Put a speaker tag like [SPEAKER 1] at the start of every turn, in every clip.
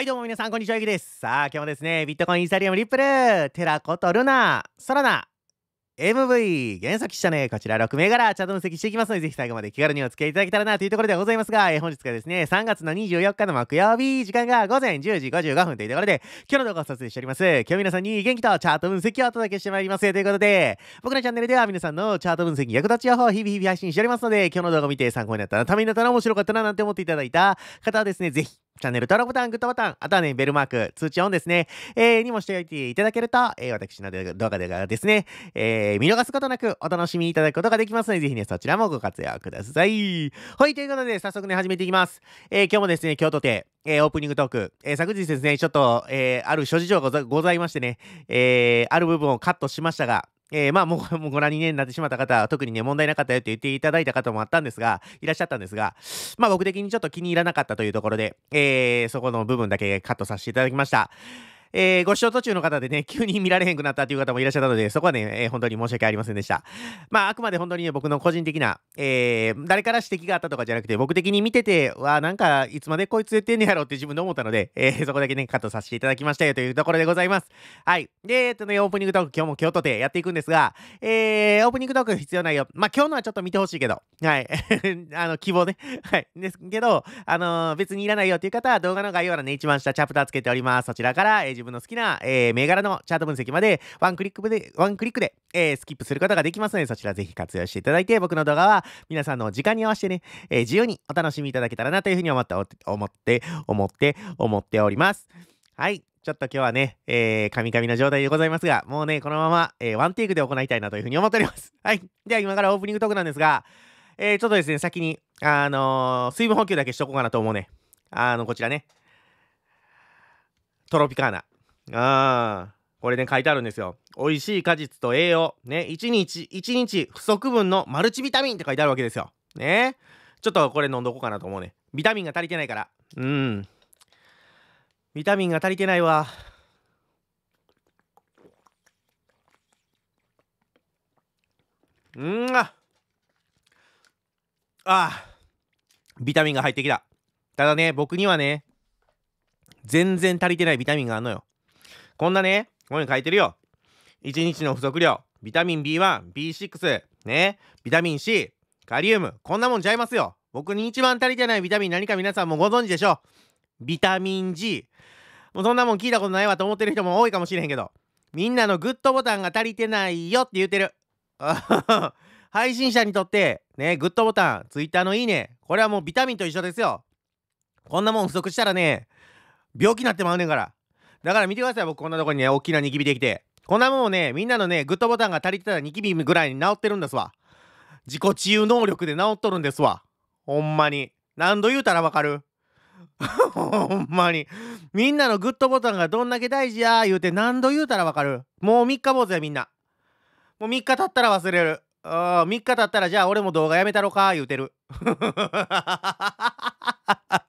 [SPEAKER 1] はいどうも皆さんこんにちはゆきですさあ今日もですねビットコインイーサリアムリップルテラコとルナソラナ MV 原作し者ねこちら6名からチャート分析していきますのでぜひ最後まで気軽にお付き合いいただけたらなというところでございますが、えー、本日がですね3月の24日の木曜日時間が午前10時55分というところで今日の動画を撮影しております今日皆さんに元気とチャート分析をお届けしてまいりますということで僕のチャンネルでは皆さんのチャート分析役立ち予報を日々日々配信しておりますので今日の動画を見て参考になったら、ためになったら面白かったななんて思っていただいた方はですねぜひチャンネル登録ボタン、グッドボタン、あとはね、ベルマーク、通知オンですね、えー、にもしておいていただけると、えー、私の動画でがですね、えー、見逃すことなくお楽しみいただくことができますので、ぜひね、そちらもご活用ください。はい、ということで、早速ね、始めていきます。えー、今日もですね、京都で、えー、オープニングトーク、えー、昨日ですね、ちょっと、えー、ある諸事情がございましてね、えー、ある部分をカットしましたが、えー、まあもう、もうご覧に、ね、なってしまった方、特にね、問題なかったよって言っていただいた方もあったんですが、いらっしゃったんですが、まあ僕的にちょっと気に入らなかったというところで、えー、そこの部分だけカットさせていただきました。えー、ご視聴途中の方でね、急に見られへんくなったという方もいらっしゃったので、そこはね、えー、本当に申し訳ありませんでした。まあ、あくまで本当にね、僕の個人的な、えー、誰から指摘があったとかじゃなくて、僕的に見てて、わなんか、いつまでこいつ言ってんねやろって自分で思ったので、えー、そこだけね、カットさせていただきましたよというところでございます。はい。で、えっとね、オープニングトーク、今日も今日とてやっていくんですが、えー、オープニングトーク必要ないよ。まあ、今日のはちょっと見てほしいけど、はい。あの、希望ね。はい。ですけど、あの別にいらないよという方は、動画の概要欄ね、一番下チャプターつけております。そちらから、えー自分の好きな、えー、銘柄のチャート分析までワンクリックで、ワンクリックで、えー、スキップすることができますので、そちらぜひ活用していただいて、僕の動画は皆さんの時間に合わせてね、えー、自由にお楽しみいただけたらなというふうに思って、思って、思って、思っております。はい。ちょっと今日はね、えー、カミカミな状態でございますが、もうね、このまま、えー、ワンテイクで行いたいなというふうに思っております。はい。では今からオープニングトークなんですが、えー、ちょっとですね、先に、あのー、水分補給だけしとこうかなと思うね。あの、こちらね。トロピカーナ。ああ、これね、書いてあるんですよ。美味しい果実と栄養。ね、1日、1日不足分のマルチビタミンって書いてあるわけですよ。ね。ちょっとこれ飲んどこうかなと思うね。ビタミンが足りてないから。うん。ビタミンが足りてないわ。うんああビタミンが入ってきたただね僕にはね全然足りてないビタミンがあんのよこんなね、ここに書いてるよ。1日の不足量、ビタミン B1、B6、ね、ビタミン C、カリウム、こんなもんちゃいますよ。僕に一番足りてないビタミン何か皆さんもご存知でしょう。ビタミン G。もうそんなもん聞いたことないわと思ってる人も多いかもしれへんけど、みんなのグッドボタンが足りてないよって言ってる。配信者にとって、ね、グッドボタン、ツイッターのいいね、これはもうビタミンと一緒ですよ。こんなもん不足したらね、病気になってまうねんから。だから見てください、僕こんなとこにね、大きなニキビできて。こんなもんね、みんなのね、グッドボタンが足りてたらニキビぐらいに治ってるんですわ。自己治癒能力で治っとるんですわ。ほんまに。何度言うたらわかる ほんまに。みんなのグッドボタンがどんだけ大事やー言うて何度言うたらわかる。もう3日坊主やみんな。もう3日経ったら忘れる。あ3日経ったらじゃあ俺も動画やめたろかー言うてる。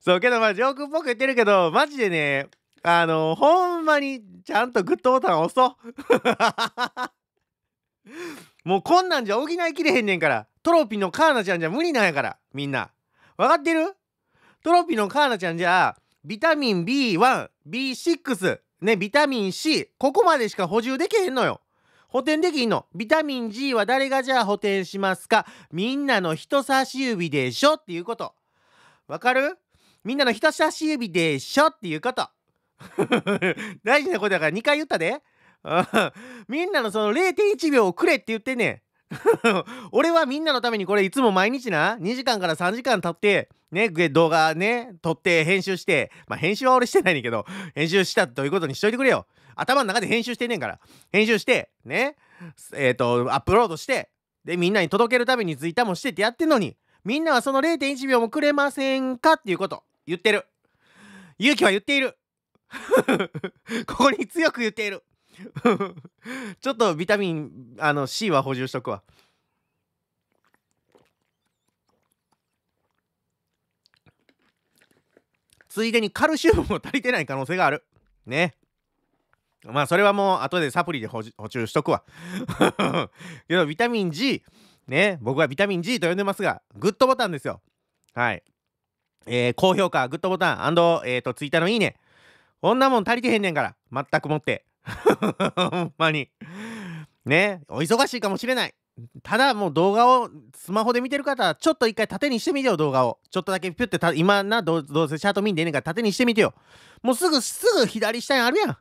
[SPEAKER 1] そうけどまあジョークっぽく言ってるけどマジでねあのほんまにちゃんとグッドボタン押そう もうこんなんじゃ補いきれへんねんからトロピのカーナちゃんじゃ無理なんやからみんな分かってるトロピのカーナちゃんじゃビタミン B1B6 ねビタミン C ここまでしか補充できへんのよ補填できんのビタミン G は誰がじゃあ補填しますかみんなの人差し指でしょっていうことわかるみんなの人差し指でしょっていうこと 大事なことだから2回言ったで みんなのその0.1秒をくれって言ってんねん 俺はみんなのためにこれいつも毎日な2時間から3時間経ってね動画ね撮って編集してまあ編集は俺してないねんけど編集したということにしといてくれよ頭の中で編集してんねんから編集してねえっ、ー、とアップロードしてでみんなに届けるためにツイッターもしてってやってんのにみんなはその0.1秒もくれませんかっていうこと言ってる勇気は言っている ここに強く言っている ちょっとビタミンあの C は補充しとくわついでにカルシウムも足りてない可能性があるねまあそれはもう後でサプリで補充しとくわ けどビタミン G ね僕はビタミン G と呼んでますがグッドボタンですよはいえー、高評価、グッドボタン、えっ、ー、と、ツイッターのいいね。こんなもん足りてへんねんから、全くもって。ほんまに。ね、お忙しいかもしれない。ただもう動画をスマホで見てる方はちょっと一回縦にしてみてよ動画をちょっとだけピュッてた今などどうせチャート見んでええねんから縦にしてみてよもうすぐすぐ左下にあるやん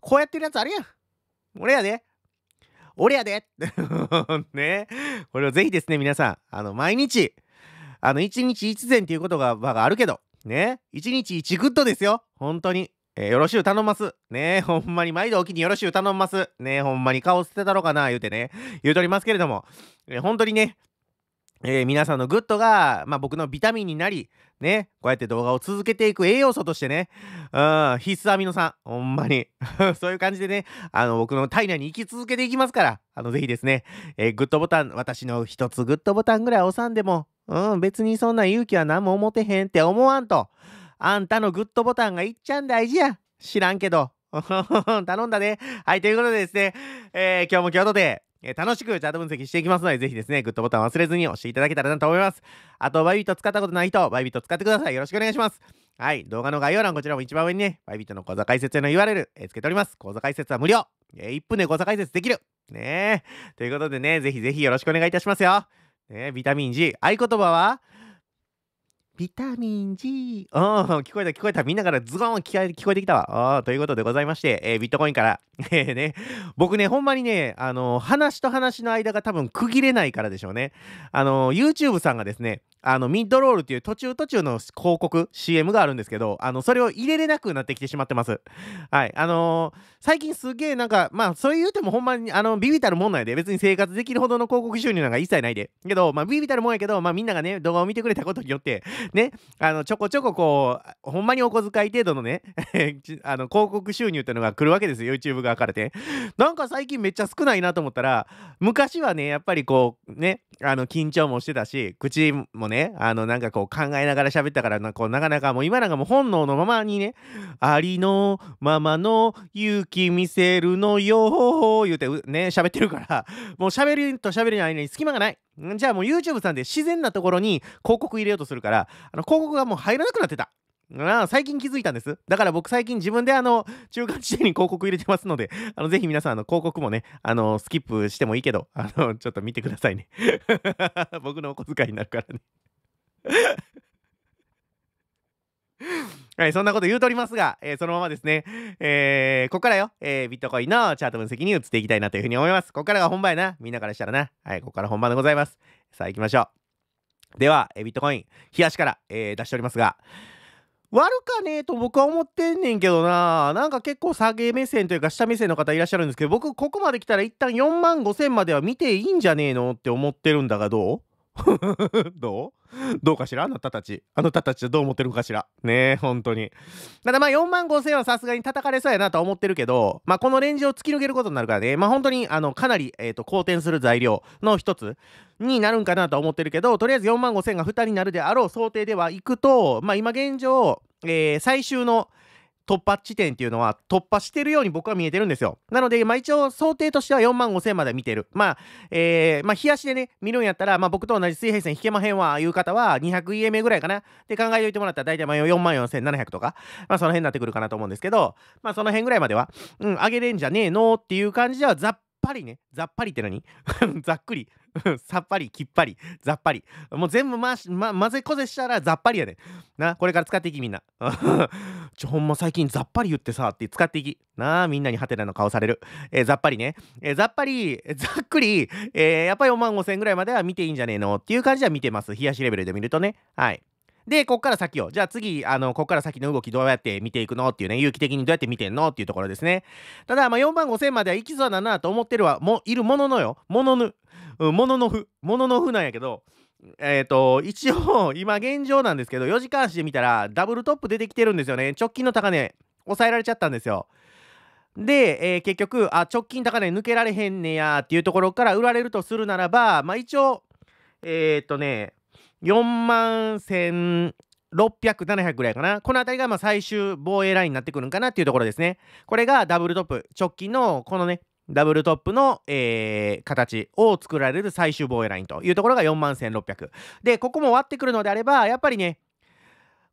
[SPEAKER 1] こうやってるやつあるやん俺やで俺やで ねこれをぜひですね皆さんあの毎日あの、一日一善っていう言葉があるけど、ね、一日一グッドですよ。本当に。えー、よろしゅう頼ます。ね ほんまに毎度おきによろしゅう頼ます。ねほんまに顔捨てたろかな、言うてね、言うとりますけれども、えー、本当にね、えー、皆さんのグッドが、まあ、僕のビタミンになり、ね、こうやって動画を続けていく栄養素としてね、うん、必須アミノ酸、ほんまに、そういう感じでね、あの、僕の体内に生き続けていきますから、あの、ぜひですね、えー、グッドボタン、私の一つグッドボタンぐらい押さんでも、うん、別にそんな勇気は何も思てへんって思わんと。あんたのグッドボタンがいっちゃん大事や。知らんけど。頼んだね。はい、ということでですね、えー、今日も今日とて、えー、楽しくチャート分析していきますので、ぜひですね、グッドボタン忘れずに押していただけたらなと思います。あと、バイビット使ったことない人、バイビット使ってください。よろしくお願いします。はい、動画の概要欄、こちらも一番上にね、バイビットの講座解説への URL、えー、つけております。講座解説は無料。えー、1分で講座解説できる。ねえ。ということでね、ぜひぜひよろしくお願いいたしますよ。ね、ビタミン G。合言葉はビタミン G。うん、聞こえた、聞こえた。みんなからズゴン聞聞こえてきたわ。あということでございまして、えー、ビットコインから。えね、僕ね、ほんまにね、あのー、話と話の間が多分区切れないからでしょうね。あのー、YouTube さんがですね、あのミッドロールっていう途中途中の広告 CM があるんですけどあのそれを入れれなくなってきてしまってますはいあのー、最近すげえなんかまあそう言うてもほんまにあのビビたるもんなんで別に生活できるほどの広告収入なんか一切ないでけどまあビビたるもんやけどまあみんながね動画を見てくれたことによってねあのちょこちょここうほんまにお小遣い程度のね あの広告収入ってのが来るわけですよ YouTube が分かれてなんか最近めっちゃ少ないなと思ったら昔はねやっぱりこうねあの緊張もしてたし口もねあのなんかこう考えながら喋ったからなこうなかなかもう今なんかもう本能のままにね「ありのままの勇気見せるのよ」言うてね喋ってるからもう喋ると喋るの間に隙間がない。じゃあもう YouTube さんで自然なところに広告入れようとするからあの広告がもう入らなくなってた。な最近気づいたんです。だから僕最近自分であの、中間地点に広告入れてますので、あの、ぜひ皆さん、あの、広告もね、あの、スキップしてもいいけど、あの、ちょっと見てくださいね。僕のお小遣いになるからねはい、そんなこと言うとおりますが、えー、そのままですね、えー、ここからよ、えー、ビットコインのチャート分析に移っていきたいなというふうに思います。ここからが本番やな。みんなからしたらな。はい、ここから本番でございます。さあ、行きましょう。では、えビットコイン、冷やしから、え出しておりますが、悪かねえと僕は思ってんねんけどななんか結構下げ目線というか下目線の方いらっしゃるんですけど僕ここまで来たら一旦4万5千までは見ていいんじゃねえのって思ってるんだがどう どう どうかしらあなたたち。あなたたちはどう思ってるのかしらねえ、本当に。ただまあ4万5千はさすがに叩かれそうやなとは思ってるけど、まあこのレンジを突き抜けることになるからね、まあ本当にあのかなり、えーと、好転する材料の一つになるんかなとは思ってるけど、とりあえず4万5千が2になるであろう想定ではいくと、まあ今現状、えー、最終の突破地点っていうのは突破してるように僕は見えてるんですよ。なので、まあ一応想定としては4万5千まで見てる。まあ、えー、まあ冷やしでね、見るんやったら、まあ僕と同じ水平線引けまへんわ、いう方は 200EMA ぐらいかなって考えておいてもらったら大体4万4700とか、まあその辺になってくるかなと思うんですけど、まあその辺ぐらいまでは、うん、上げれんじゃねえのっていう感じではざっぱりねざっぱりって何 ざっくり さっぱりきっぱりざっぱりもう全部回し、ま、混ぜこぜしたらざっぱりやでなこれから使っていきみんな ちょほんま最近ざっぱり言ってさって使っていきなあみんなにハテナの顔される、えー、ざっぱりね、えー、ざっぱりざっくり、えー、やっぱり4万5千ぐらいまでは見ていいんじゃねえのっていう感じは見てます冷やしレベルで見るとねはいで、こっから先を、じゃあ次、あの、こっから先の動きどうやって見ていくのっていうね、有機的にどうやって見てんのっていうところですね。ただ、まあ、4万5千までは行きそうだなと思ってるは、も、いるもののよ、ものぬ、もののふ、もののふなんやけど、えっ、ー、と、一応、今現状なんですけど、4時間足で見たら、ダブルトップ出てきてるんですよね。直近の高値、抑えられちゃったんですよ。で、えー、結局、あ、直近高値抜けられへんねやっていうところから売られるとするならば、まあ一応、えっ、ー、とね、4万1600、700ぐらいかな。この辺りがまあ最終防衛ラインになってくるんかなっていうところですね。これがダブルトップ、直近のこのね、ダブルトップの、えー、形を作られる最終防衛ラインというところが4万1600。で、ここも割ってくるのであれば、やっぱりね、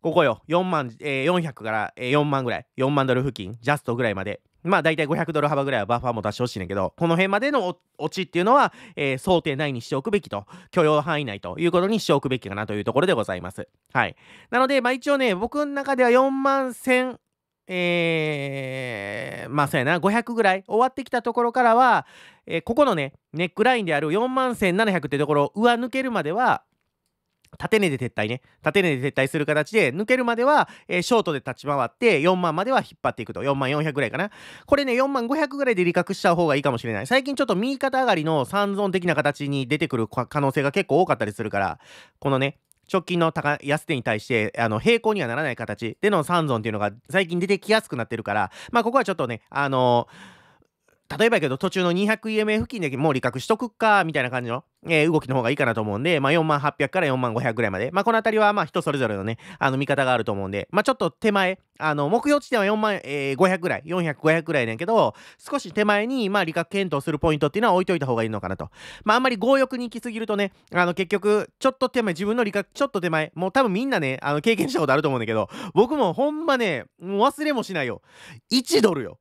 [SPEAKER 1] ここよ、4万、えー、400から、4万ぐらい、4万ドル付近、ジャストぐらいまでまあ大体500ドル幅ぐらいはバッファーも出してほしいねんけど、この辺までの落ちっていうのは、えー、想定内にしておくべきと、許容範囲内ということにしておくべきかなというところでございます。はい。なので、まあ一応ね、僕の中では4万1000、えー、まあそうやな、500ぐらい終わってきたところからは、えー、ここのね、ネックラインである4万1700ってところを上抜けるまでは、縦根で撤退ね縦根で撤退する形で抜けるまでは、えー、ショートで立ち回って4万までは引っ張っていくと4万400ぐらいかなこれね4万500ぐらいで利確した方がいいかもしれない最近ちょっと右肩上がりの三存的な形に出てくる可能性が結構多かったりするからこのね直近の高安手に対してあの平行にはならない形での三存っていうのが最近出てきやすくなってるからまあここはちょっとねあのー例えばやけど途中の 200EMA 付近だけもう利確しとくか、みたいな感じの、えー、動きの方がいいかなと思うんで、まあ、4万800から4万500ぐらいまで。まあ、このあたりはまあ人それぞれのね、あの見方があると思うんで、まあ、ちょっと手前、あの、目標地点は4万、えー、500ぐらい、400、500ぐらいねんけど、少し手前に、まあ、利確検討するポイントっていうのは置いといた方がいいのかなと。まあ、あんまり強欲に行きすぎるとね、あの、結局、ちょっと手前、自分の利確、ちょっと手前、もう多分みんなね、あの、経験したことあると思うんだけど、僕もほんまね、もう忘れもしないよ。1ドルよ。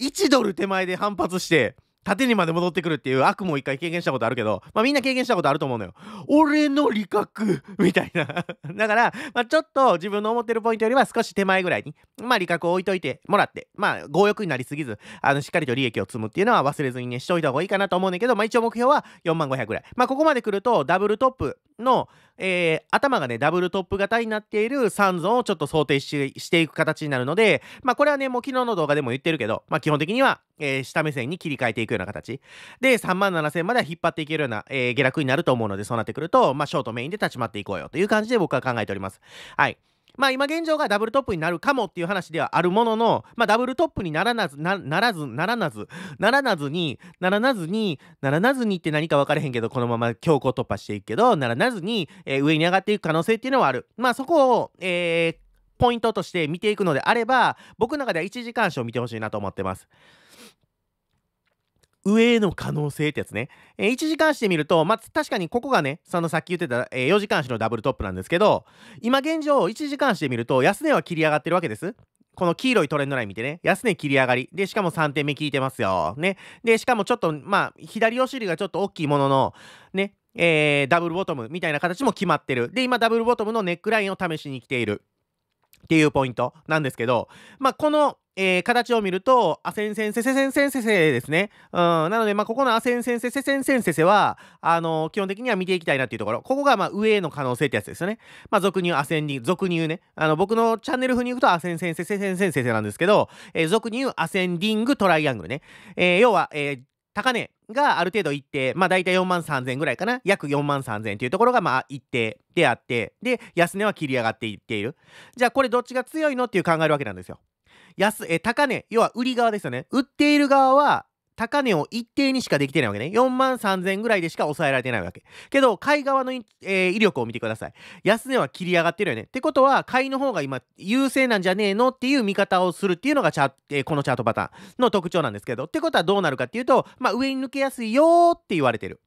[SPEAKER 1] 1ドル手前で反発して縦にまで戻ってくるっていう悪も一回経験したことあるけど、まあ、みんな経験したことあると思うのよ。俺の理覚みたいな だから、まあ、ちょっと自分の思ってるポイントよりは少し手前ぐらいに、まあ、理覚を置いといてもらって、まあ、強欲になりすぎず、あの、しっかりと利益を積むっていうのは忘れずにね、しといた方がいいかなと思うんだけど、まあ、一応目標は4万500ぐらい。まあ、ここまで来ると、ダブルトップ、の、えー、頭がね、ダブルトップ型になっている3ゾーンをちょっと想定していく形になるので、まあ、これはね、もう昨日の動画でも言ってるけど、まあ、基本的には、えー、下目線に切り替えていくような形。で、3万7000までは引っ張っていけるような、えー、下落になると思うので、そうなってくると、まあ、ショートメインで立ち回っていこうよという感じで僕は考えております。はい。まあ今現状がダブルトップになるかもっていう話ではあるものの、まあダブルトップにならなず、ならず、ならなず、ならなずに、ならなずに、ならなずにって何か分からへんけど、このまま強行突破していくけど、ならなずに、えー、上に上がっていく可能性っていうのはある。まあそこを、えー、ポイントとして見ていくのであれば、僕の中では1時間賞見てほしいなと思ってます。上への可能性ってやつね。えー、1時間足で見ると、まあ、確かにここがね、そのさっき言ってた、えー、4時間足のダブルトップなんですけど、今現状1時間足で見ると、安値は切り上がってるわけです。この黄色いトレンドライン見てね、安値切り上がり。で、しかも3点目効いてますよ。ね。で、しかもちょっと、まあ、左お尻がちょっと大きいものの、ね、えー、ダブルボトムみたいな形も決まってる。で、今、ダブルボトムのネックラインを試しに来ている。っていうポイントなんですけど、まあ、このえー、形を見ると、アセンセンセセセンセンセセですね。うん、なので、まあ、ここのアセンセンセセセンセンセセは、あのー、基本的には見ていきたいなっていうところ。ここが、まあ、上の可能性ってやつですよね。まあ、俗入、アセンデ俗入ね。あの、僕のチャンネル風に行くと、アセンセンセセセンセンセセなんですけど、えー、俗入、アセンディング、トライアングルね。えー、要は、えー、高値がある程度一定、まあ大体4万3000ぐらいかな、約4万3000っていうところがまあ一定であって、で、安値は切り上がっていっている。じゃあこれどっちが強いのっていう考えるわけなんですよ。安、え、高値、要は売り側ですよね。売っている側は、高値を一定にしかできてないわけね。4万3000ぐらいでしか抑えられてないわけ。けど、買い側の、えー、威力を見てください。安値は切り上がってるよね。ってことは、買いの方が今優勢なんじゃねえのっていう見方をするっていうのがチャ、えー、このチャートパターンの特徴なんですけど。ってことはどうなるかっていうと、まあ、上に抜けやすいよって言われてる。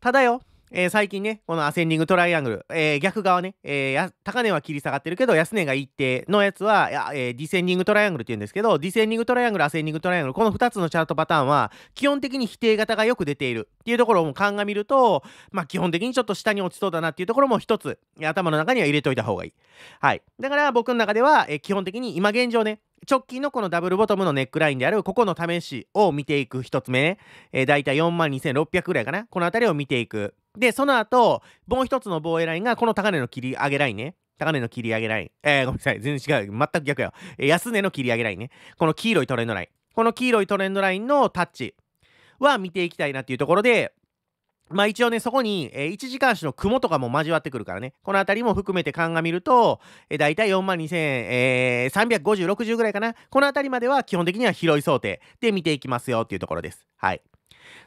[SPEAKER 1] ただよ、えー、最近ね、このアセンディングトライアングル、えー、逆側ね、えー、高値は切り下がってるけど、安値が一定のやつはや、えー、ディセンディングトライアングルって言うんですけど、ディセンディングトライアングル、アセンディングトライアングル、この2つのチャートパターンは、基本的に否定型がよく出ているっていうところを鑑みると、まあ、基本的にちょっと下に落ちそうだなっていうところも一つ、頭の中には入れといた方がいい。はい。だから僕の中では、えー、基本的に今現状ね、直近のこのダブルボトムのネックラインである、ここの試しを見ていく一つ目ね。えー、だいたい42,600ぐらいかな。この辺りを見ていく。で、その後、もう一つの防衛ラインが、この高値の切り上げラインね。高値の切り上げライン。えー、ごめんなさい。全然違う。全く逆よ。えー、安値の切り上げラインね。この黄色いトレンドライン。この黄色いトレンドラインのタッチは見ていきたいなっていうところで、まあ一応ね、そこに、えー、1時間足の雲とかも交わってくるからね、この辺りも含めて鑑みると、えー、大体4万2350、60ぐらいかな。この辺りまでは基本的には広い想定で見ていきますよっていうところです。はい。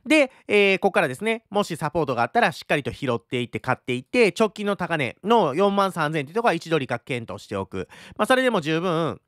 [SPEAKER 1] で、えー、ここからですね、もしサポートがあったらしっかりと拾っていって買っていって、直近の高値の4万3000円というところは1度利確検討しておく。まあ、それでも十分、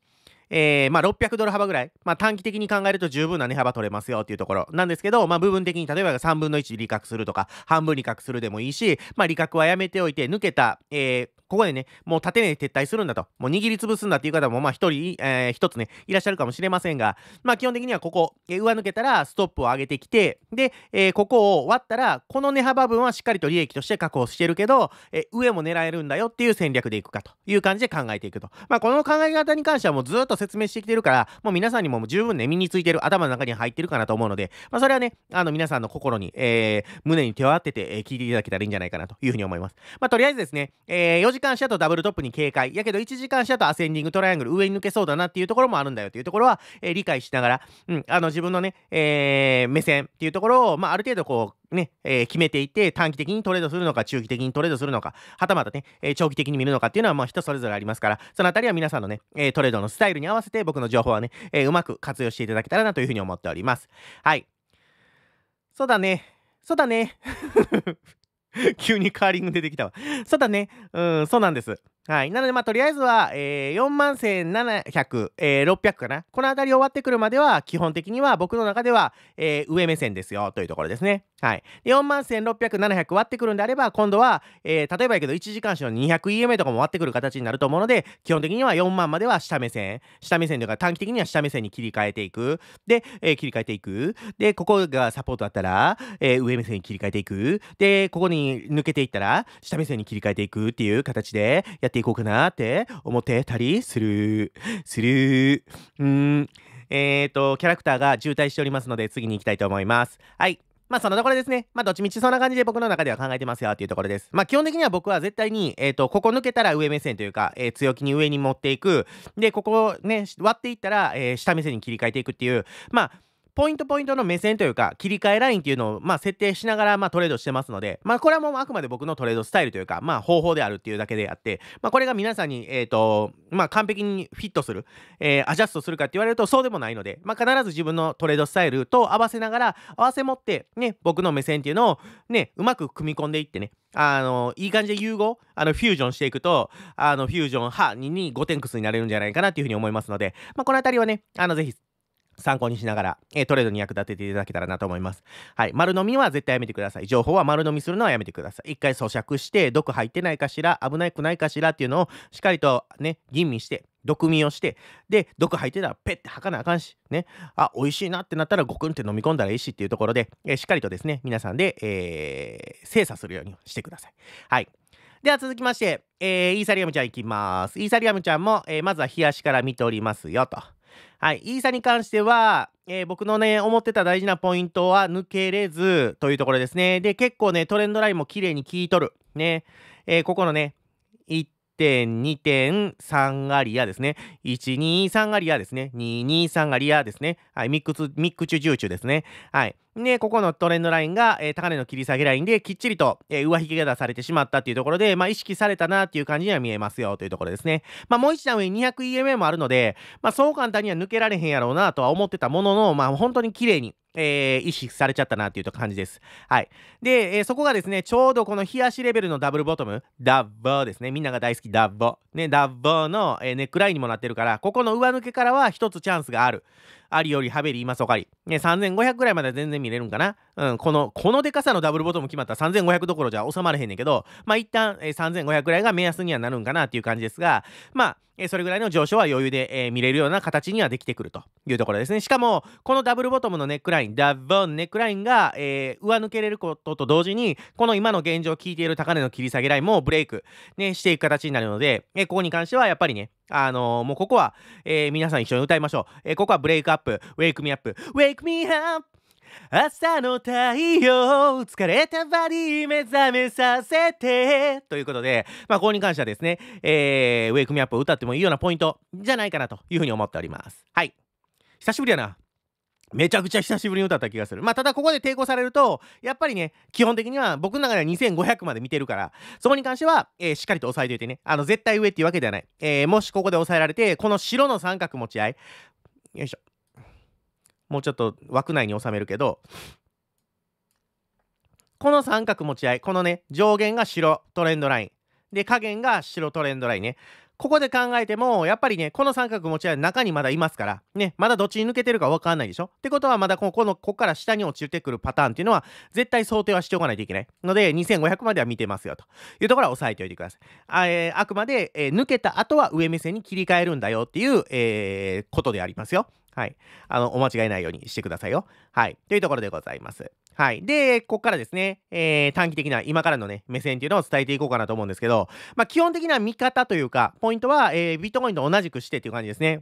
[SPEAKER 1] えー、まあ、600ドル幅ぐらい、まあ、短期的に考えると十分な値幅取れますよっていうところなんですけど、まあ、部分的に例えば3分の1利確するとか、半分利確するでもいいし、まあ、利確はやめておいて、抜けた、えー、ここでね、もう縦根撤退するんだと、もう握り潰すんだっていう方も、まあ、一人、えー、一つね、いらっしゃるかもしれませんが、まあ、基本的にはここ、えー、上抜けたらストップを上げてきて、で、えー、ここを割ったら、この値幅分はしっかりと利益として確保してるけど、えー、上も狙えるんだよっていう戦略でいくかという感じで考えていくと。まあ、この考え方に関してはもうずっとと説明してきてるから、もう皆さんにも十分ね、身についてる、頭の中に入ってるかなと思うので、まあ、それはね、あの、皆さんの心に、えー、胸に手を当てて、えー、聞いていただけたらいいんじゃないかなというふうに思います。まあ、とりあえずですね、えー、4時間たとダブルトップに警戒、やけど1時間たとアセンディングトライアングル上に抜けそうだなっていうところもあるんだよというところは、えー、理解しながら、うん、あの、自分のね、えー、目線っていうところを、まあ、ある程度こう、ね、えー、決めていて、短期的にトレードするのか、中期的にトレードするのか、はたまたね、えー、長期的に見るのかっていうのは、まあ、人それぞれありますから、そのあたりは皆さんのね、えー、トレードのスタイルに合わせて、僕の情報はね、えー、うまく活用していただけたらなというふうに思っております。はい。そうだね。そうだね。急にカーリング出てきたわ。そうだね。うん、そうなんです。はい。なので、まあ、とりあえずは、えー、4万1700、えー、600かな。この辺り終わってくるまでは、基本的には僕の中では、えー、上目線ですよ、というところですね。はい。4万1600、700割ってくるんであれば、今度は、えー、例えばやけど、1時間足の 200EMA とかも割ってくる形になると思うので、基本的には4万までは下目線。下目線というか、短期的には下目線に切り替えていく。で、えー、切り替えていく。で、ここがサポートだったら、えー、上目線に切り替えていく。で、ここにに抜けていったら下目線に切り替えていくっていう形でやっていこうかなって思ってたりする。する。うん。えっ、ー、と、キャラクターが渋滞しておりますので次に行きたいと思います。はい。まあそのところですね。まあどっちみちそんな感じで僕の中では考えてますよっていうところです。まあ基本的には僕は絶対に、えっ、ー、と、ここ抜けたら上目線というか、えー、強気に上に持っていく。で、ここをね、割っていったら、えー、下目線に切り替えていくっていう。まあポイントポイントの目線というか、切り替えラインっていうのを、まあ、設定しながら、まあ、トレードしてますので、まあ、これはもうあくまで僕のトレードスタイルというか、まあ、方法であるっていうだけであって、まあ、これが皆さんに、えっ、ー、と、まあ、完璧にフィットする、えー、アジャストするかって言われると、そうでもないので、まあ、必ず自分のトレードスタイルと合わせながら、合わせ持って、ね、僕の目線っていうのを、ね、うまく組み込んでいってね、あの、いい感じで融合、あの、フュージョンしていくと、あの、フュージョン派にに5点クスになれるんじゃないかなっていうふうに思いますので、まあ、このあたりはね、あの、ぜひ、参考にしながら、えー、トレードに役立てていただけたらなと思います。はい。丸飲みは絶対やめてください。情報は丸飲みするのはやめてください。一回咀嚼して、毒入ってないかしら、危ないくないかしらっていうのをしっかりとね、吟味して、毒味をして、で、毒入ってたらペッて吐かなあかんし、ね、あ、美味しいなってなったらゴクンって飲み込んだらいいしっていうところで、えー、しっかりとですね、皆さんで、えー、精査するようにしてください。はい。では続きまして、えー、イーサリアムちゃんいきます。イーサリアムちゃんも、えー、まずは冷やしから見ておりますよと。はい、イーサに関しては、えー、僕のね、思ってた大事なポイントは抜けれずというところですね。で、結構ね、トレンドラインも綺麗に効いとる。ね、えー、ここのね、点、2点、3アリアですね。1、2、3アリアですね。2、2、3アリアですね。はい、ミックス、ミックチュ、ジューチュですね。はい。ね、ここのトレンドラインが、えー、高値の切り下げラインできっちりと、えー、上髭が出されてしまったっていうところで、まあ、意識されたなっていう感じには見えますよというところですね。まあ、もう一段上に 200EMA もあるので、まあ、そう簡単には抜けられへんやろうなとは思ってたものの、まあ、本当に綺麗に、えー、意識されちゃったなっていう感じです。はい。で、えー、そこがですね、ちょうどこの冷やしレベルのダブルボトム、ダッボーですね。みんなが大好きダッボー。ね、ダッボーの、えー、ネックラインにもなってるから、ここの上抜けからは一つチャンスがある。ありよりはべり今そかり。ね、3500ぐらいまで全然見れるんかな。うん、この、このでかさのダブルボトム決まったら3500どころじゃ収まらへんねんけど、まあ一旦、えー、3500ぐらいが目安にはなるんかなっていう感じですが、まあ、えそれぐらいの上昇は余裕で、え見れるような形にはできてくるというところですね。しかも、このダブルボトムのネックライン、ダブンネックラインが、え上抜けれることと同時に、この今の現状を聞いている高値の切り下げラインもブレイク、ね、していく形になるので、えここに関してはやっぱりね、あのー、もうここは、え皆さん一緒に歌いましょう。えここはブレイクアップ、ウェイクミアップ、ウェイクミアップ朝の太陽疲れたばり目覚めさせてということで、まあ、ここに関してはですね、えー、ウェイクミアップを歌ってもいいようなポイントじゃないかなというふうに思っておりますはい久しぶりやなめちゃくちゃ久しぶりに歌った気がする。まあ、ただここで抵抗されると、やっぱりね、基本的には僕の中では2500まで見てるから、そこに関しては、えー、しっかりと押さえておいてね、あの、絶対上っていうわけではない。えー、もしここで抑えられて、この白の三角持ち合い、よいしょ。もうちょっと枠内に収めるけどこの三角持ち合いこのね上限が白トレンドラインで下限が白トレンドラインねここで考えてもやっぱりねこの三角持ち合い中にまだいますからねまだどっちに抜けてるか分かんないでしょってことはまだここのここから下に落ちてくるパターンっていうのは絶対想定はしておかないといけないので2500までは見てますよというところは押さえておいてくださいあ,、えー、あくまで、えー、抜けた後は上目線に切り替えるんだよっていう、えー、ことでありますよはい。あの、お間違えないようにしてくださいよ。はい。というところでございます。はい。で、ここからですね、えー、短期的な今からのね、目線っていうのを伝えていこうかなと思うんですけど、まあ、基本的な見方というか、ポイントは、えー、ビットコインと同じくしてっていう感じですね。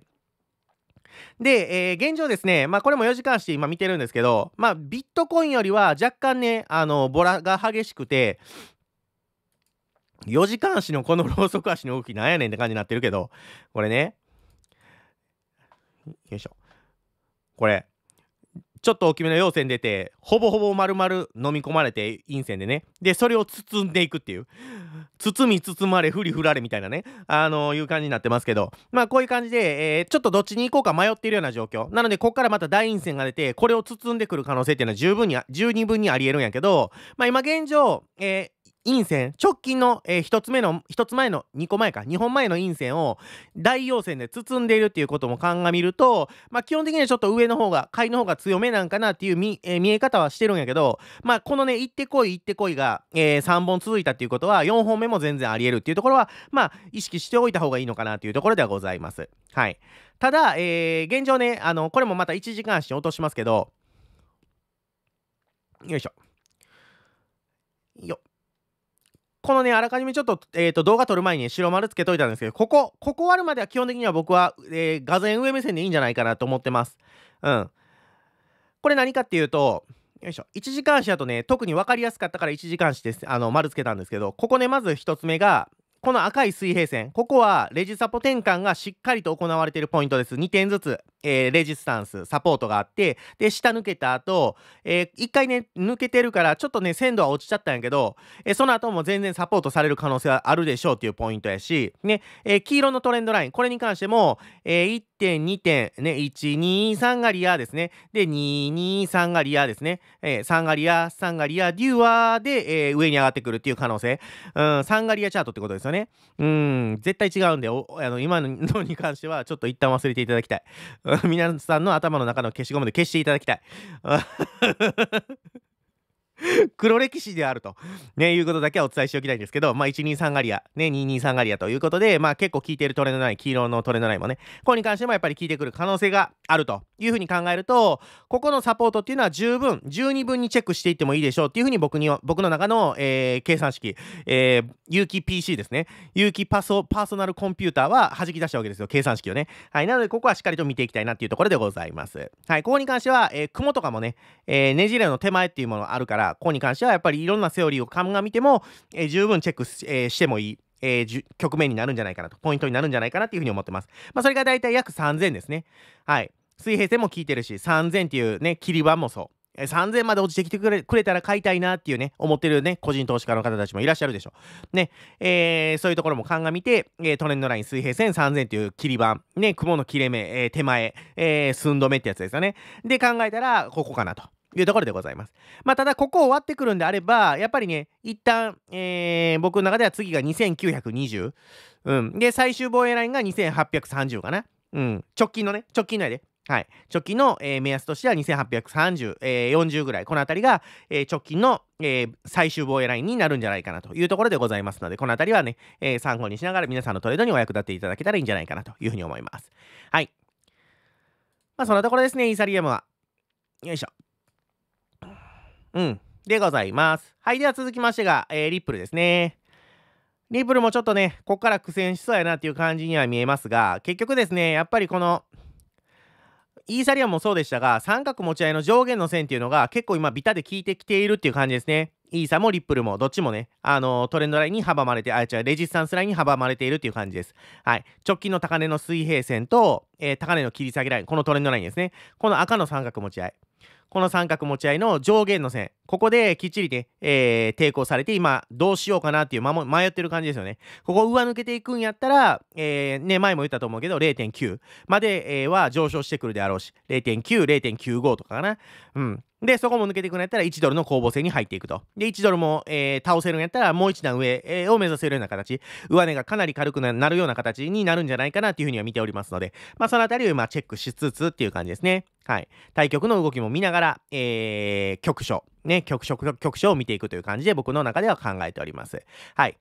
[SPEAKER 1] で、えー、現状ですね、まあ、これも4時間して今見てるんですけど、まあ、ビットコインよりは若干ね、あの、ボラが激しくて、4時間足のこのローソク足の動きなんやねんって感じになってるけど、これね、よいしょ。これちょっと大きめの陽線出てほぼほぼ丸々飲み込まれて陰線でねでそれを包んでいくっていう包み包まれ振り振られみたいなねあのー、いう感じになってますけどまあこういう感じで、えー、ちょっとどっちに行こうか迷っているような状況なのでこっからまた大陰線が出てこれを包んでくる可能性っていうのは十分に十二分にありえるんやけどまあ今現状、えー、陰線直近の、えー、1つ目の1つ前の2個前か2本前の陰線を大陽線で包んでいるっていうことも鑑みると、まあ、基本的にはちょっと上の方が買いの方が強めなんかなっていう見えー、見え方はしてるんやけど、まあ、このね行ってこい行ってこいが、えー、3本続いたっていうことは4本目も全然ありえるっていうところは、まあ、意識しておいた方がいいのかなというところではございます。はい、ただ、えー、現状ねあのこれもまた1時間足に落としますけどよいしょよっこのね、あらかじめちょっと,、えー、と動画撮る前に白丸つけといたんですけど、ここ、ここ終わるまでは基本的には僕は、えー、画面上目線でいいんじゃないかなと思ってます。うん。これ何かっていうと、よいしょ。1時間視だとね、特に分かりやすかったから1時間視です。あの、丸つけたんですけど、ここね、まず1つ目が、この赤い水平線、ここはレジサポ転換がしっかりと行われているポイントです。2点ずつ、えー、レジスタンス、サポートがあって、で、下抜けた後、えー、1回ね、抜けてるから、ちょっとね、鮮度は落ちちゃったんやけど、えー、その後も全然サポートされる可能性はあるでしょうっていうポイントやし、ね、えー、黄色のトレンドライン、これに関しても、えー、点、2点、ね、1、2、3がリアですね。で、2、2、3がリアですね。えー、3がリア、3がリア、デュアで、えー、上に上がってくるっていう可能性。うん、3がリアチャートってことですよね。うん、絶対違うんで、おあの今のに関してはちょっと一旦忘れていただきたい。皆さんの頭の中の消しゴムで消していただきたい。黒歴史であると、ね、いうことだけはお伝えしておきたいんですけど、まあ、123ガリア、ね、223ガリアということで、まあ、結構効いてるトレンドライン、黄色のトレンドラインもね、ここに関してもやっぱり効いてくる可能性があるというふうに考えると、ここのサポートっていうのは十分、十二分にチェックしていってもいいでしょうっていうふうに僕に僕の中の、えー、計算式、えー、有機 PC ですね、有機パソパーソナルコンピューターは弾き出したわけですよ、計算式をね。はい、なので、ここはしっかりと見ていきたいなっていうところでございます。はい、ここに関しては、えー、雲とかもね、えー、ねじれの手前っていうものあるから、ここに関してはやっぱりいろんなセオリーを鑑みても、えー、十分チェックし,、えー、してもいい。えー、局面になるんじゃないかなと、ポイントになるんじゃないかなっていうふうに思ってます。まあ、それが大体約3000ですね。はい。水平線も効いてるし、3000っていうね、切り板もそう。え3000まで落ちてきてくれくれたら買いたいなっていうね、思ってるね、個人投資家の方たちもいらっしゃるでしょう。ね、えー、そういうところも鑑みて、えー、トレンドライン水平線3000っていう切り板、ね、雲の切れ目、えー、手前、え寸止めってやつですよね。で、考えたら、ここかなと。いうところでございます。まあ、ただ、ここ終わってくるんであれば、やっぱりね、一旦、えー、僕の中では次が2920。うん。で、最終防衛ラインが2830かな。うん。直近のね、直近内で。はい。直近の、えー、目安としては2830、えー、40ぐらい。この辺りが、えー、直近の、えー、最終防衛ラインになるんじゃないかなというところでございますので、この辺りはね、え参考にしながら皆さんのトレードにお役立ていただけたらいいんじゃないかなというふうに思います。はい。まあ、そんなところですね、イーサリアムは。よいしょ。うん。でございます。はい。では続きましてが、えー、リップルですね。リップルもちょっとね、こっから苦戦しそうやなっていう感じには見えますが、結局ですね、やっぱりこの、イーサリアムもそうでしたが、三角持ち合いの上限の線っていうのが結構今ビタで効いてきているっていう感じですね。イーサもリップルもどっちもね、あのトレンドラインに阻まれて、あ、違う、レジスタンスラインに阻まれているっていう感じです。はい。直近の高値の水平線と、えー、高値の切り下げライン、このトレンドラインですね。この赤の三角持ち合い。この三角持ち合いの上限の線、ここできっちりね、えー、抵抗されて、今、どうしようかなっていう、ま、迷ってる感じですよね。ここ上抜けていくんやったら、えー、ね、前も言ったと思うけど、0.9まで、は上昇してくるであろうし、0.9、0.95とかかな。うん。で、そこも抜けていくんやったら1ドルの攻防戦に入っていくと。で、1ドルも、えー、倒せるんやったらもう一段上、えー、を目指せるような形、上値がかなり軽くなるような形になるんじゃないかなというふうには見ておりますので、まあ、そのあたりを今チェックしつつっていう感じですね。はい、対局の動きも見ながら、えー、局所、ね、局所、局所を見ていくという感じで僕の中では考えております。はい。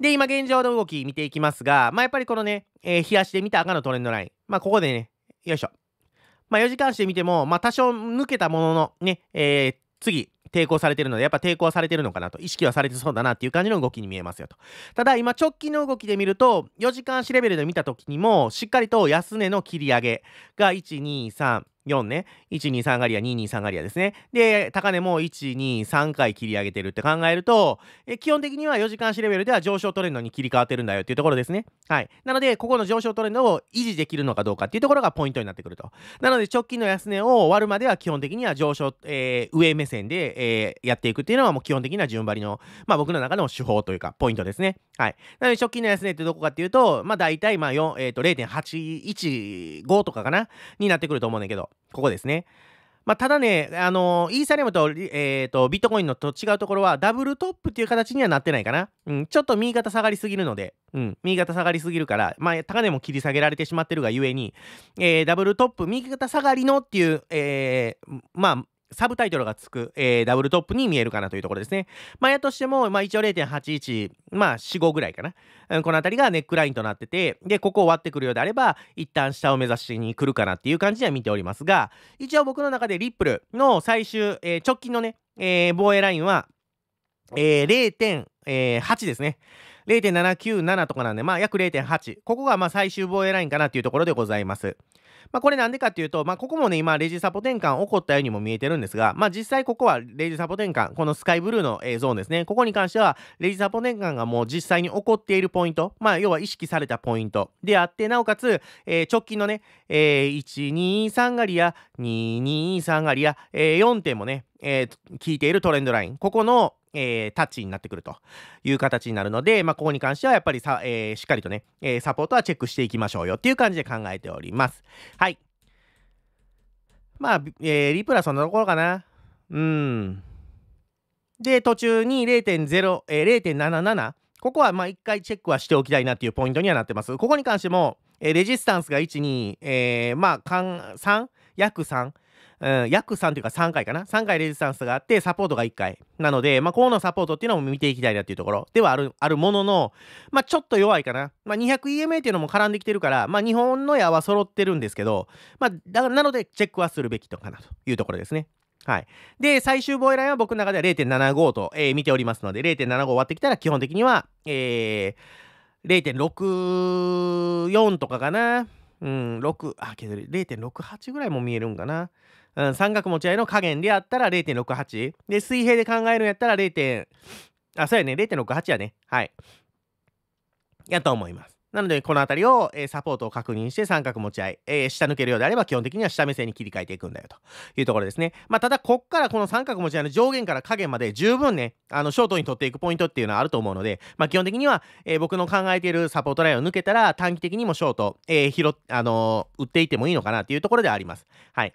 [SPEAKER 1] で、今現状の動き見ていきますが、まあ、やっぱりこのね、えー、冷やしで見た赤のトレンドライン。まあ、ここでね、よいしょ。まあ、4時間してみても、まあ、多少抜けたものの、ね、えー、次、抵抗されてるので、やっぱ抵抗されてるのかなと、意識はされてそうだなっていう感じの動きに見えますよと。ただ、今、直近の動きで見ると、4時間しレベルで見た時にも、しっかりと安値の切り上げが、1、2、3、4ね123ガリア223ガリアですねで高値も123回切り上げてるって考えるとえ基本的には4時間足レベルでは上昇トレンドに切り替わってるんだよっていうところですねはいなのでここの上昇トレンドを維持できるのかどうかっていうところがポイントになってくるとなので直近の安値を終わるまでは基本的には上昇、えー、上目線で、えー、やっていくっていうのはもう基本的な順張りのまあ僕の中の手法というかポイントですねはいなので直近の安値ってどこかっていうとまあ大体まあえー、と0.815とかかなになってくると思うんだけどここですね。まあ、ただね、あのー、イーサリアムと,、えーと、ビットコインのと違うところは、ダブルトップっていう形にはなってないかな。うん、ちょっと右肩下がりすぎるので、うん、右肩下がりすぎるから、まあ、高値も切り下げられてしまってるがゆえに、えー、ダブルトップ、右肩下がりのっていう、えー、まあ、サブタイトルがつく、えー、ダブルトップに見えるかなというところですね。まあ、やとしても、まあ、一応0.81、まあ、4、5ぐらいかな。うん、この辺りがネックラインとなってて、で、ここを割ってくるようであれば、一旦下を目指しに来るかなっていう感じでは見ておりますが、一応僕の中でリップルの最終、えー、直近のね、えー、防衛ラインは、えー、0.8ですね。0.797とかなんで、まあ、約0.8。ここがまあ最終防衛ラインかなっていうところでございます。まあ、これなんでかっていうと、まあ、ここもね、今、レジサポ転換起こったようにも見えてるんですが、まあ、実際ここはレジサポ転換、このスカイブルーの、えゾーンですね。ここに関しては、レジサポ転換がもう実際に起こっているポイント、まあ、要は意識されたポイントであって、なおかつ、えー、直近のね、えー、1、2、3がリア、2、2、3がリア、えー、4点もね、えー、聞いているトレンドライン、ここの、えー、タッチになってくるという形になるので、まあ、ここに関してはやっぱりさ、えー、しっかりとね、えサポートはチェックしていきましょうよっていう感じで考えております。はい。まあ、えリプラそんなところかな。うん。で、途中に0.0、えー、0.77。ここはまあ1回チェックはしておきたいなっていうポイントにはなってます。ここに関しても、えレジスタンスが1、2、えまあ、3、約3。ん、約3というか3回かな。3回レジスタンスがあって、サポートが1回。なので、まあ、このサポートっていうのも見ていきたいなっていうところではある、あるものの、まあ、ちょっと弱いかな。まあ、200EMA っていうのも絡んできてるから、まあ、日本の矢は揃ってるんですけど、まあ、だなので、チェックはするべきとかなというところですね。はい。で、最終防衛ラインは僕の中では0.75と、えー、見ておりますので、0.75割ってきたら基本的には、えー、0.64とかかな。うん、6、あ、削ど0.68ぐらいも見えるんかな。うん、三角持ち合いの加減であったら0.68。で、水平で考えるんやったら0。あ、そうやね。0.68やね。はい。やと思います。なので、この辺りを、えー、サポートを確認して三角持ち合い、えー、下抜けるようであれば基本的には下目線に切り替えていくんだよというところですね。まあ、ただ、こっからこの三角持ち合いの上限から下限まで十分ね、あの、ショートに取っていくポイントっていうのはあると思うので、まあ、基本的には、えー、僕の考えているサポートラインを抜けたら短期的にもショート、えー、拾っ、あのー、打っていってもいいのかなっていうところではあります。はい。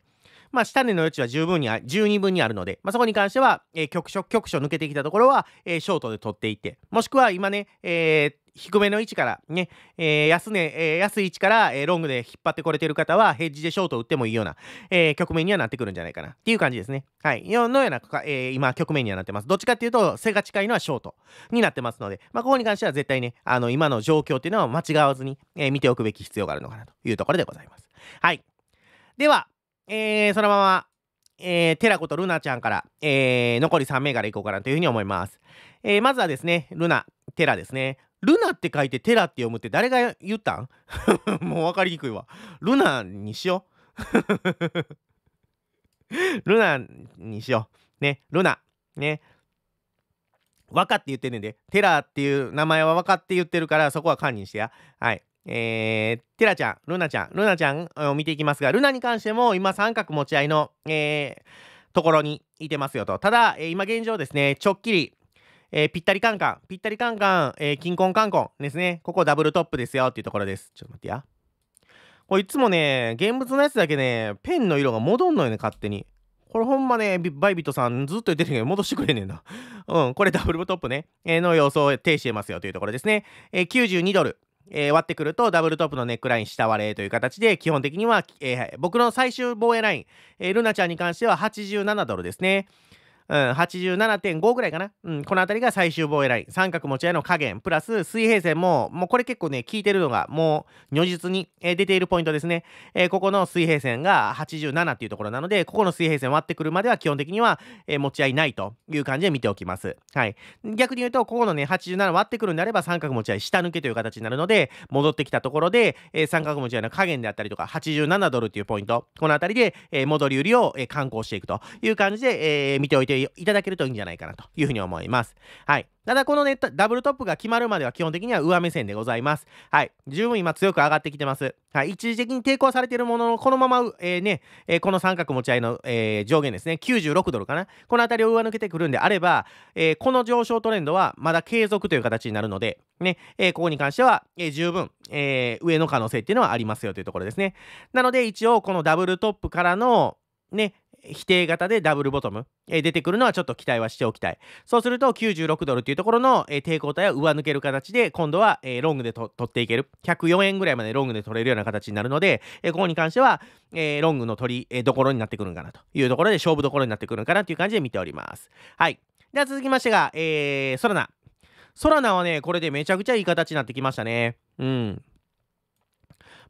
[SPEAKER 1] まあ、下値の余地は十分にあ、十二分にあるので、まあ、そこに関しては、えー、局所、局所抜けてきたところは、えー、ショートで取っていって、もしくは今ね、えー、低めの位置からね、えー、安値、えー、安い位置から、えー、ロングで引っ張ってこれてる方は、ヘッジでショート打ってもいいような、えー、局面にはなってくるんじゃないかなっていう感じですね。はい。のような、えー、今、局面にはなってます。どっちかっていうと、背が近いのはショートになってますので、まあ、ここに関しては絶対ね、あの、今の状況っていうのは間違わずに、えー、見ておくべき必要があるのかなというところでございます。はい。では、えー、そのまま、えー、テラコとルナちゃんから、えー、残り3名からいこうかなというふうに思います。えー、まずはですね、ルナ、テラですね。ルナって書いてテラって読むって誰が言ったん もう分かりにくいわ。ルナにしよう。ルナにしよう。ね、ルナ。ね。分かって言ってんねんで。テラっていう名前は分かって言ってるから、そこは堪忍してや。はい。えー、テラちゃん、ルナちゃん、ルナちゃんを見ていきますが、ルナに関しても今三角持ち合いの、えー、ところにいてますよと。ただ、えー、今現状ですね、ちょっきり、えー、ぴったりカンカン、ぴったりカンカン、えー、キンコンカンコンですね。ここダブルトップですよっていうところです。ちょっと待ってや。これいつもね、現物のやつだけね、ペンの色が戻んのよね、勝手に。これほんまね、バイビットさんずっと言ってるけど、戻してくれねえな。うん、これダブルトップね、えー、の様子を呈してますよというところですね。えー、92ドル。えー、割ってくるとダブルトップのネックライン下割れという形で基本的には、えー、僕の最終防衛ライン、えー、ルナちゃんに関しては87ドルですね。うん、87.5ぐらいかな、うん、この辺りが最終防衛ライン三角持ち合いの加減プラス水平線ももうこれ結構ね効いてるのがもう如実に、えー、出ているポイントですね、えー、ここの水平線が87っていうところなのでここの水平線割ってくるまでは基本的には、えー、持ち合いないという感じで見ておきますはい逆に言うとここのね87割ってくるんであれば三角持ち合い下抜けという形になるので戻ってきたところで、えー、三角持ち合いの加減であったりとか87ドルっていうポイントこの辺りで、えー、戻り売りを、えー、観光していくという感じで、えー、見ておいてていただけるといいんじゃないかなというふうに思います。はい。ただこのね、ダブルトップが決まるまでは基本的には上目線でございます。はい。十分今強く上がってきてます。はい。一時的に抵抗されているものの、このまま、えー、ね、えー、この三角持ち合いの、えー、上限ですね、96ドルかな。この辺りを上抜けてくるんであれば、えこの上昇トレンドはまだ継続という形になるので、ね、えここに関しては、え十分、えー、上の可能性っていうのはありますよというところですね。なので一応このダブルトップからの、ね、否定型でダブルボトム、え出てくるのはちょっと期待はしておきたい。そうすると96ドルっていうところの、え抵抗体を上抜ける形で、今度は、えロングで取っていける。104円ぐらいまでロングで取れるような形になるので、えここに関しては、えロングの取り、えどころになってくるんかなというところで、勝負どころになってくるんかなという感じで見ております。はい。では続きましてが、えー、ソラナ。ソラナはね、これでめちゃくちゃいい形になってきましたね。うん。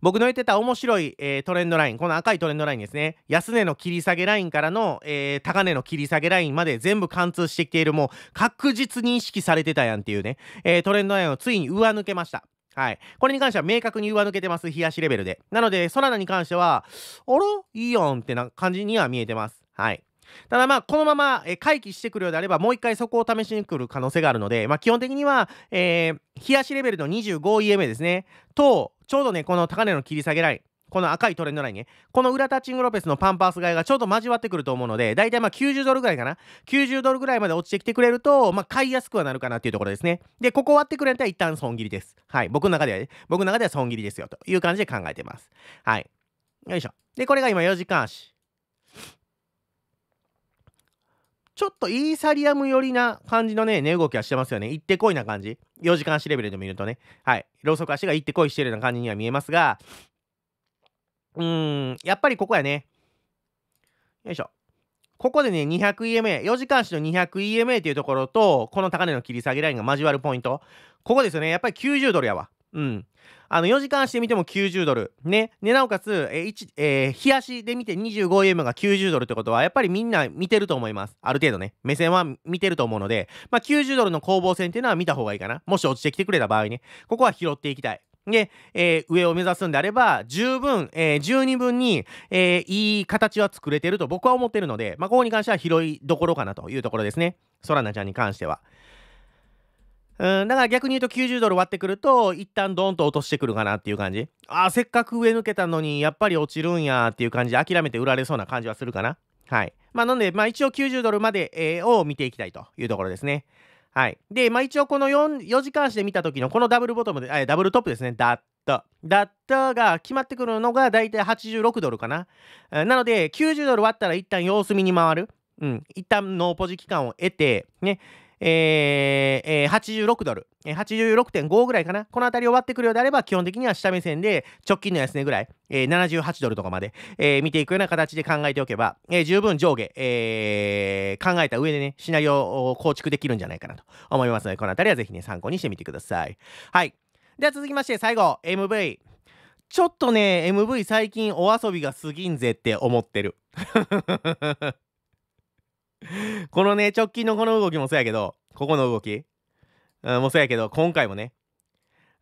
[SPEAKER 1] 僕の言ってた面白い、えー、トレンドライン、この赤いトレンドラインですね、安値の切り下げラインからの、えー、高値の切り下げラインまで全部貫通してきている、もう確実に意識されてたやんっていうね、えー、トレンドラインをついに上抜けました。はい。これに関しては明確に上抜けてます、冷やしレベルで。なので、ソラナに関しては、あらいいやんってな感じには見えてます。はい。ただまあ、このまま、え回帰してくるようであれば、もう一回そこを試しに来る可能性があるので、まあ、基本的には、えー、冷やしレベルの 25EMA ですね、と、ちょうどね、この高値の切り下げライン、この赤いトレンドラインね、この裏タッチングロペスのパンパース買いがちょうど交わってくると思うので、だいたいまあ90ドルぐらいかな。90ドルぐらいまで落ちてきてくれると、まあ買いやすくはなるかなっていうところですね。で、ここ終わってくれたら一旦損切りです。はい。僕の中ではね、僕の中では損切りですよという感じで考えてます。はい。よいしょ。で、これが今4時間足。ちょっとイーサリアム寄りな感じのね、値動きはしてますよね。行ってこいな感じ。4時間足レベルで見るとね。はい。ローソク足が行ってこいしてるような感じには見えますが、うーん、やっぱりここやね。よいしょ。ここでね、200EMA、4時間足の 200EMA というところと、この高値の切り下げラインが交わるポイント。ここですよね。やっぱり90ドルやわ。うん。あの、4時間足で見ても90ドル。ね。ねなおかつ、えー、えー、日足で見て 25EM が90ドルってことは、やっぱりみんな見てると思います。ある程度ね。目線は見てると思うので、まあ、90ドルの攻防戦っていうのは見た方がいいかな。もし落ちてきてくれた場合ね。ここは拾っていきたい。で、えー、上を目指すんであれば、十分、えー、十二分に、えー、いい形は作れてると僕は思ってるので、まあ、ここに関しては拾いどころかなというところですね。ソラナちゃんに関しては。ん、だから逆に言うと90ドル割ってくると、一旦ドーンと落としてくるかなっていう感じ。ああ、せっかく上抜けたのに、やっぱり落ちるんやっていう感じで諦めて売られそうな感じはするかな。はい。まあ、なので、まあ一応90ドルまで、を見ていきたいというところですね。はい。で、まあ一応この 4, 4時間足で見た時のこのダブルボトムで、ダブルトップですね。ダッただったが決まってくるのが大体86ドルかな。なので、90ドル割ったら一旦様子見に回る。うん。一旦ノーポジ期間を得て、ね。えーえー、86ドル、えー、86.5ぐらいかな、このあたり終わってくるようであれば、基本的には下目線で直近の安値ぐらい、えー、78ドルとかまで、えー、見ていくような形で考えておけば、えー、十分上下、えー、考えた上でね、シナリオを構築できるんじゃないかなと思いますので、このあたりはぜひね、参考にしてみてください。はい。では続きまして最後、MV。ちょっとね、MV 最近お遊びが過ぎんぜって思ってる。このね、直近のこの動きもそうやけど、ここの動き、うもそうやけど、今回もね、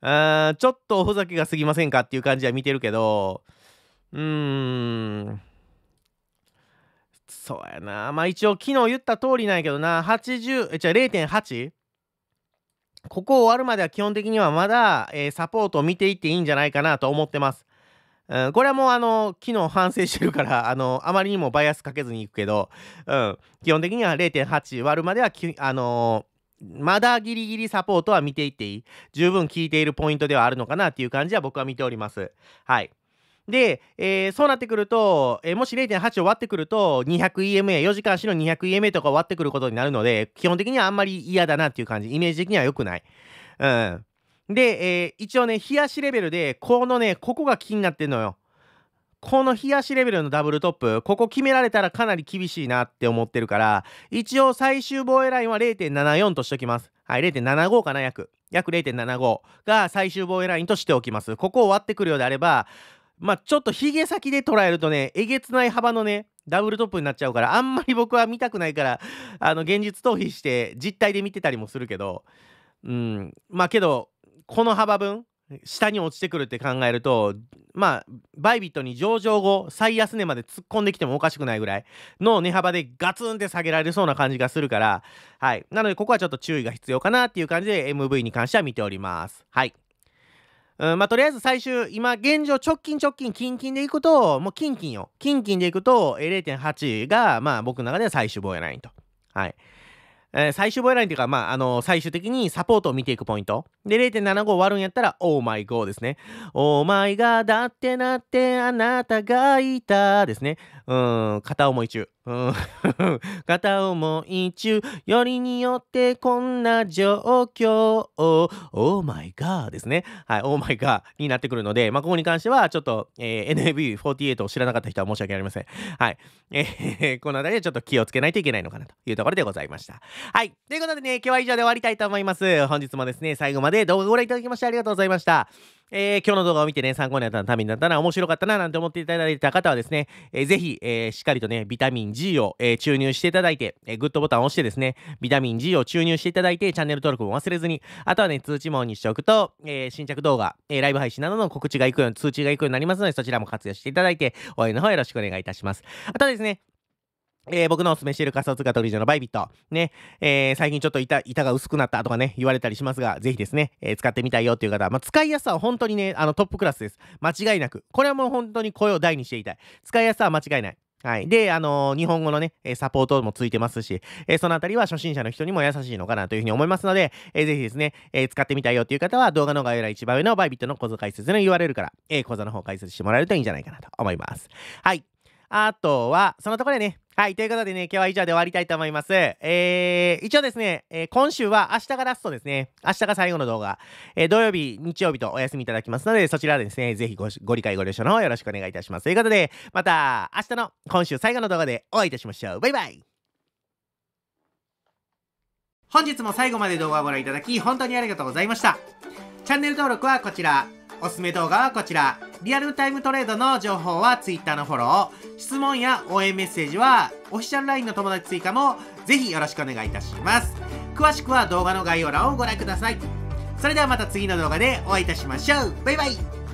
[SPEAKER 1] ちょっとおふざけが過ぎませんかっていう感じは見てるけど、うーん、そうやな。まあ一応昨日言った通りなんやけどな、80、え、じゃあ 0.8? ここ終わるまでは基本的にはまだ、えー、サポートを見ていっていいんじゃないかなと思ってます。これはもうあの、昨日反省してるから、あの、あまりにもバイアスかけずにいくけど、うん、基本的には0.8割るまではき、あのーまだギリギリサポートは見ていっていい。十分効いているポイントではあるのかなっていう感じは僕は見ております。はい。で、えー、そうなってくると、えー、もし0.8を割ってくると、200EMA、4時間足の 200EMA とか割ってくることになるので、基本的にはあんまり嫌だなっていう感じ。イメージ的には良くない。うん。で、えー、一応ね、冷やしレベルで、このね、ここが気になってんのよ。この冷やしレベルのダブルトップ、ここ決められたらかなり厳しいなって思ってるから、一応最終防衛ラインは0.74としておきます。はい、0.75かな、約。約0.75が最終防衛ラインとしておきます。ここを割ってくるようであれば、まあ、ちょっとヒゲ先で捉えるとね、えげつない幅のね、ダブルトップになっちゃうから、あんまり僕は見たくないから、あの、現実逃避して、実態で見てたりもするけど、うん、まあけど、この幅分下に落ちてくるって考えるとまあバイビットに上場後最安値まで突っ込んできてもおかしくないぐらいの値幅でガツンって下げられそうな感じがするからはいなのでここはちょっと注意が必要かなっていう感じで MV に関しては見ておりますはいうんまあ、とりあえず最終、今、現状、直近直近、近々でいくと、もう近々よ。近々でいくと、0.8が、まあ、僕の中では最終防衛ラインと。はい。えー、最終防衛ラインというか、まあ、あの最終的にサポートを見ていくポイント。で、0.75割るんやったら、Oh my god ですね。Oh my god だってなってあなたがいたですね。うん、片思い中。うん、片思い中、よりによってこんな状況。Oh my god ですね。はい、Oh my god になってくるので、まあ、ここに関しては、ちょっと、えー、NAB48 を知らなかった人は申し訳ありません。はい。えー、このたりはちょっと気をつけないといけないのかなというところでございました。はい。ということでね、今日は以上で終わりたいと思います。本日もですね、最後までで動画ご覧いただきましてありがとうございました。えー、今日の動画を見てね、参考になったためになったな、面白かったな、なんて思っていただいた方はですね、えー、ぜひ、えー、しっかりとね、ビタミン G を、えー、注入していただいて、えー、グッドボタンを押してですね、ビタミン G を注入していただいて、チャンネル登録も忘れずに、あとはね、通知もにしておくと、えー、新着動画、えー、ライブ配信などの告知が行くように、通知がいくようになりますので、そちらも活用していただいて、応援の方よろしくお願いいたします。あとはですね、えー、僕のおすすめしている仮想通貨取引所のバイビット。ね。えー、最近ちょっと板、板が薄くなったとかね、言われたりしますが、ぜひですね、えー、使ってみたいよっていう方は、まあ、使いやすさは本当にね、あの、トップクラスです。間違いなく。これはもう本当に声を大にしていたい。使いやすさは間違いない。はい。で、あのー、日本語のね、サポートもついてますし、えー、そのあたりは初心者の人にも優しいのかなというふうに思いますので、えー、ぜひですね、えー、使ってみたいよという方は、動画の概要欄一番上のバイビットの講座解説の URL から、えー、講座の方解説してもらえるといいんじゃないかなと思います。はい。あとは、そのところでね、はい、ということでね、今日は以上で終わりたいと思います。えー、一応ですね、えー、今週は明日がラストですね。明日が最後の動画。えー、土曜日、日曜日とお休みいただきますので、そちらですね、ぜひごご理解ご了承の方よろしくお願いいたします。ということで、また明日の今週最後の動画でお会いいたしましょう。バイバイ本日も最後まで動画をご覧いただき、本当にありがとうございました。チャンネル登録はこちら。おすすめ動画はこちら。リアルタイムトレードの情報は Twitter のフォロー、質問や応援メッセージはオフィシャル LINE の友達追加もぜひよろしくお願いいたします。詳しくは動画の概要欄をご覧ください。それではまた次の動画でお会いいたしましょう。バイバイ